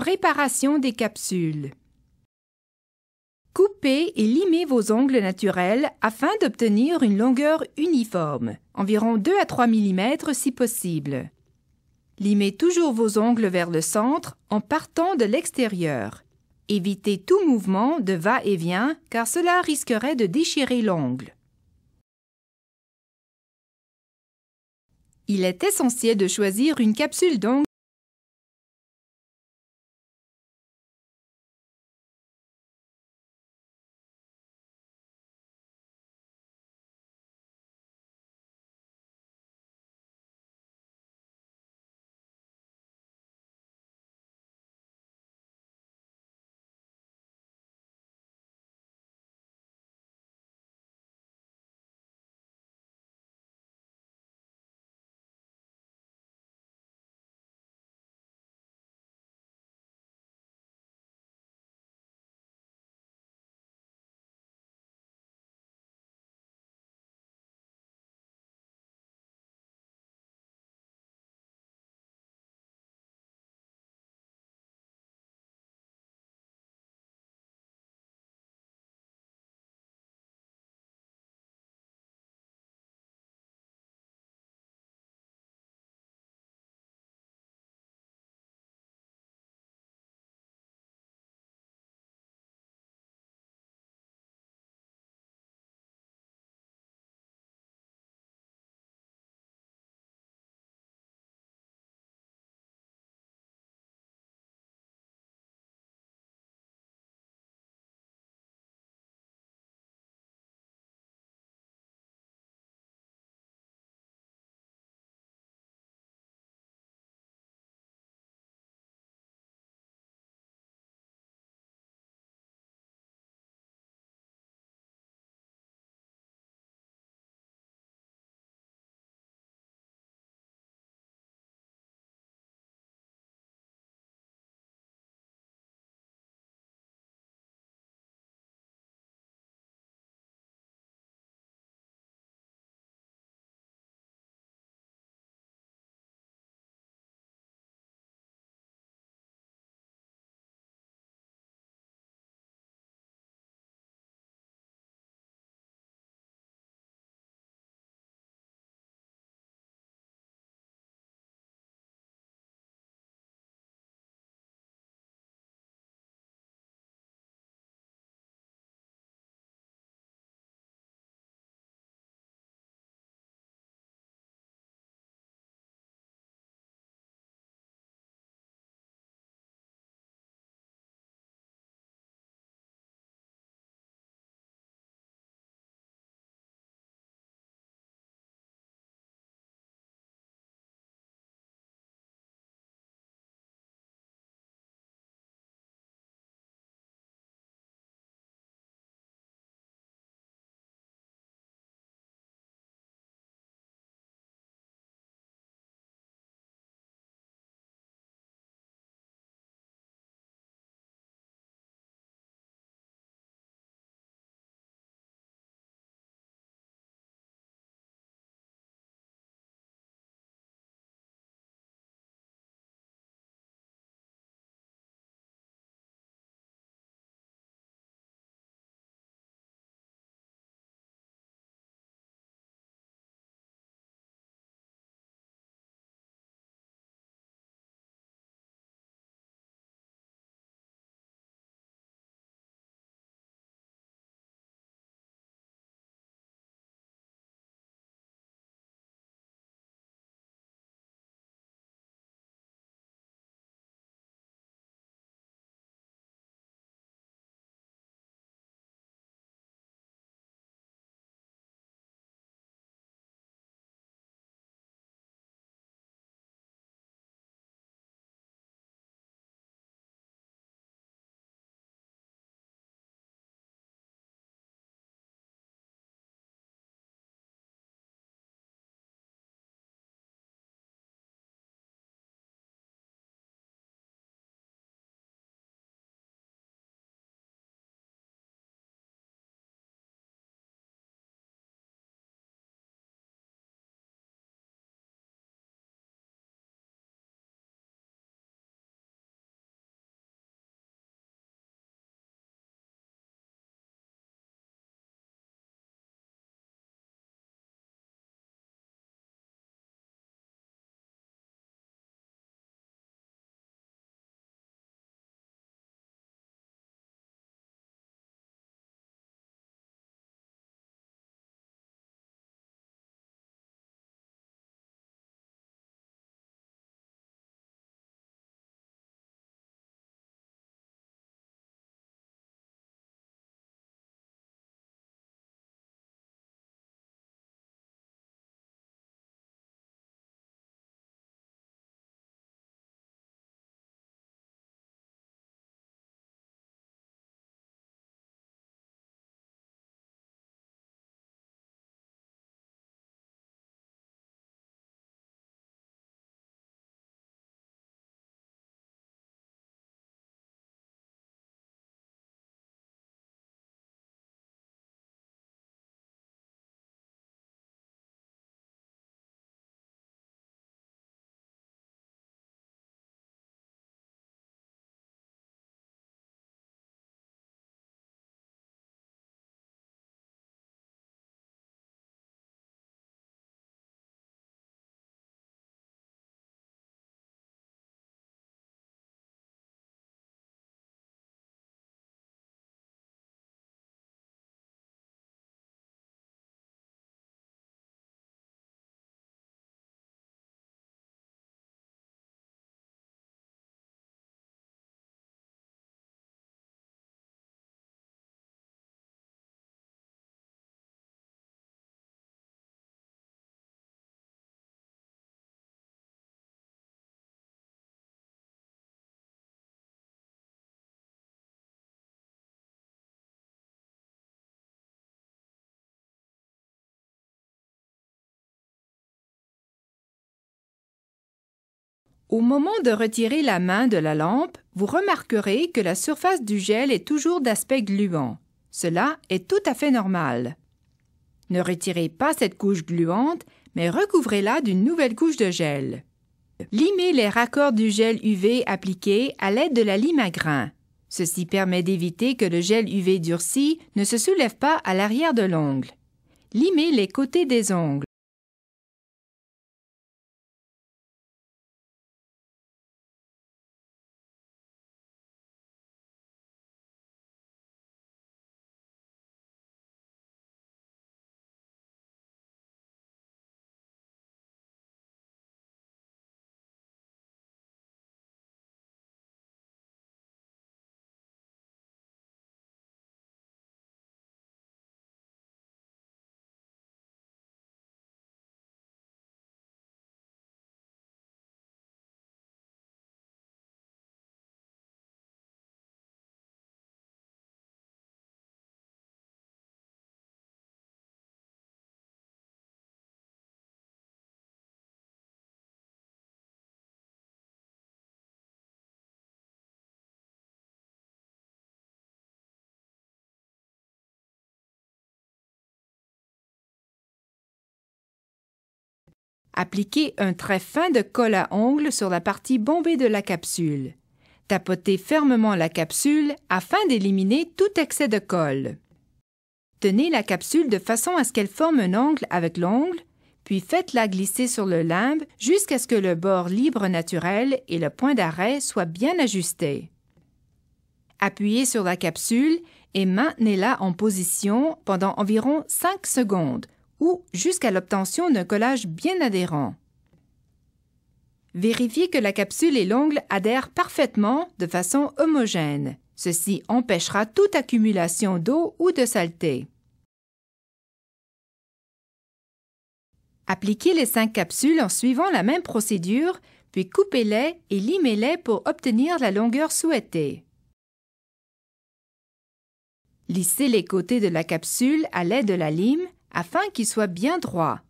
Préparation des capsules. Coupez et limez vos ongles naturels afin d'obtenir une longueur uniforme, environ 2 à 3 mm si possible. Limez toujours vos ongles vers le centre en partant de l'extérieur. Évitez tout mouvement de va-et-vient car cela risquerait de déchirer l'ongle. Il est essentiel de choisir une capsule d'ongle Au moment de retirer la main de la lampe, vous remarquerez que la surface du gel est toujours d'aspect gluant. Cela est tout à fait normal. Ne retirez pas cette couche gluante, mais recouvrez-la d'une nouvelle couche de gel. Limez les raccords du gel UV appliqué à l'aide de la lime à grains. Ceci permet d'éviter que le gel UV durci ne se soulève pas à l'arrière de l'ongle. Limez les côtés des ongles. Appliquez un trait fin de colle à ongles sur la partie bombée de la capsule. Tapotez fermement la capsule afin d'éliminer tout excès de colle. Tenez la capsule de façon à ce qu'elle forme un angle avec l'ongle, puis faites-la glisser sur le limbe jusqu'à ce que le bord libre naturel et le point d'arrêt soient bien ajustés. Appuyez sur la capsule et maintenez-la en position pendant environ 5 secondes ou jusqu'à l'obtention d'un collage bien adhérent. Vérifiez que la capsule et l'ongle adhèrent parfaitement de façon homogène. Ceci empêchera toute accumulation d'eau ou de saleté. Appliquez les cinq capsules en suivant la même procédure, puis coupez-les et limez-les pour obtenir la longueur souhaitée. Lissez les côtés de la capsule à l'aide de la lime afin qu'il soit bien droit.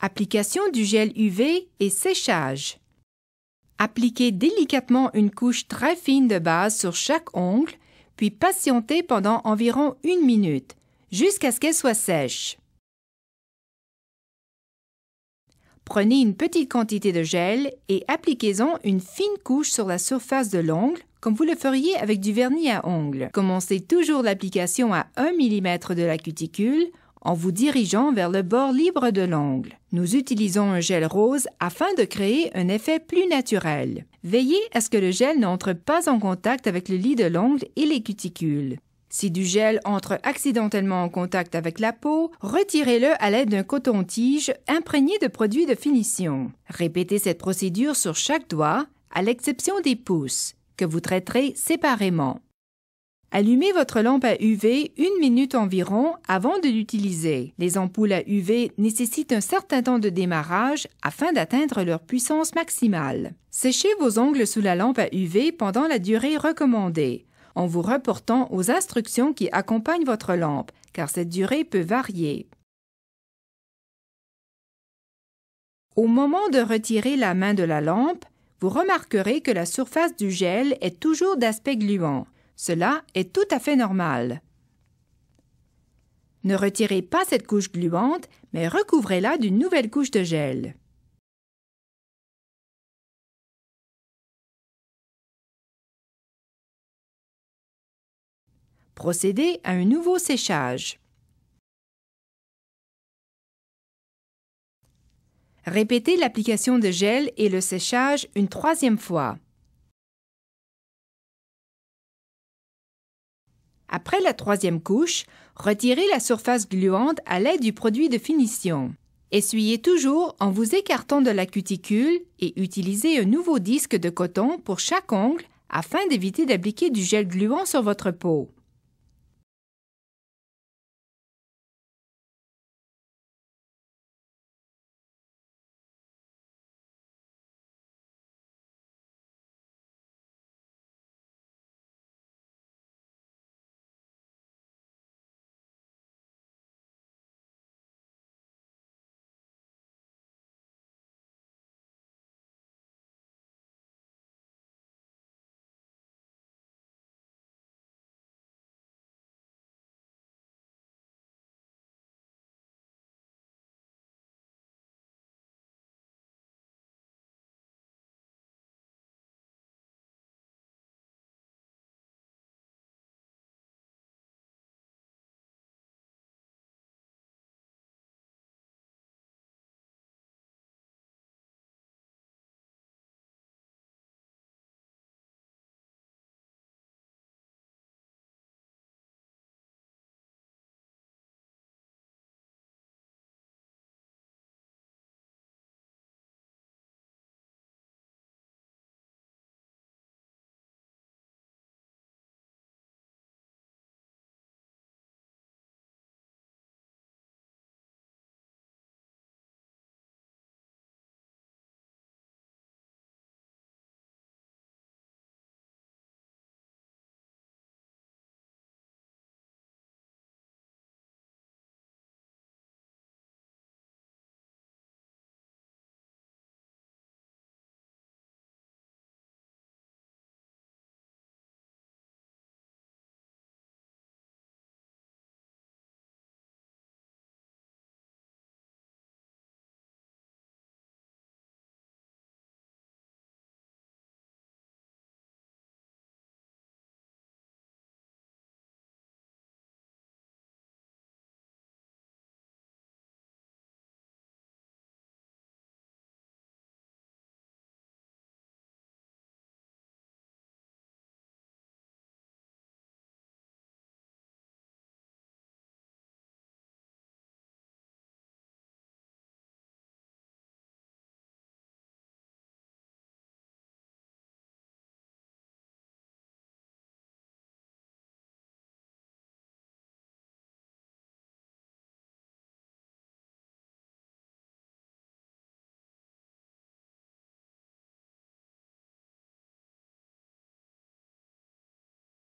Application du gel UV et séchage. Appliquez délicatement une couche très fine de base sur chaque ongle, puis patientez pendant environ une minute, jusqu'à ce qu'elle soit sèche. Prenez une petite quantité de gel et appliquez-en une fine couche sur la surface de l'ongle, comme vous le feriez avec du vernis à ongles. Commencez toujours l'application à 1 mm de la cuticule en vous dirigeant vers le bord libre de l'ongle. Nous utilisons un gel rose afin de créer un effet plus naturel. Veillez à ce que le gel n'entre pas en contact avec le lit de l'ongle et les cuticules. Si du gel entre accidentellement en contact avec la peau, retirez-le à l'aide d'un coton-tige imprégné de produits de finition. Répétez cette procédure sur chaque doigt, à l'exception des pouces, que vous traiterez séparément. Allumez votre lampe à UV une minute environ avant de l'utiliser. Les ampoules à UV nécessitent un certain temps de démarrage afin d'atteindre leur puissance maximale. Séchez vos ongles sous la lampe à UV pendant la durée recommandée, en vous reportant aux instructions qui accompagnent votre lampe, car cette durée peut varier. Au moment de retirer la main de la lampe, vous remarquerez que la surface du gel est toujours d'aspect gluant. Cela est tout à fait normal. Ne retirez pas cette couche gluante, mais recouvrez-la d'une nouvelle couche de gel. Procédez à un nouveau séchage. Répétez l'application de gel et le séchage une troisième fois. Après la troisième couche, retirez la surface gluante à l'aide du produit de finition. Essuyez toujours en vous écartant de la cuticule et utilisez un nouveau disque de coton pour chaque ongle afin d'éviter d'appliquer du gel gluant sur votre peau.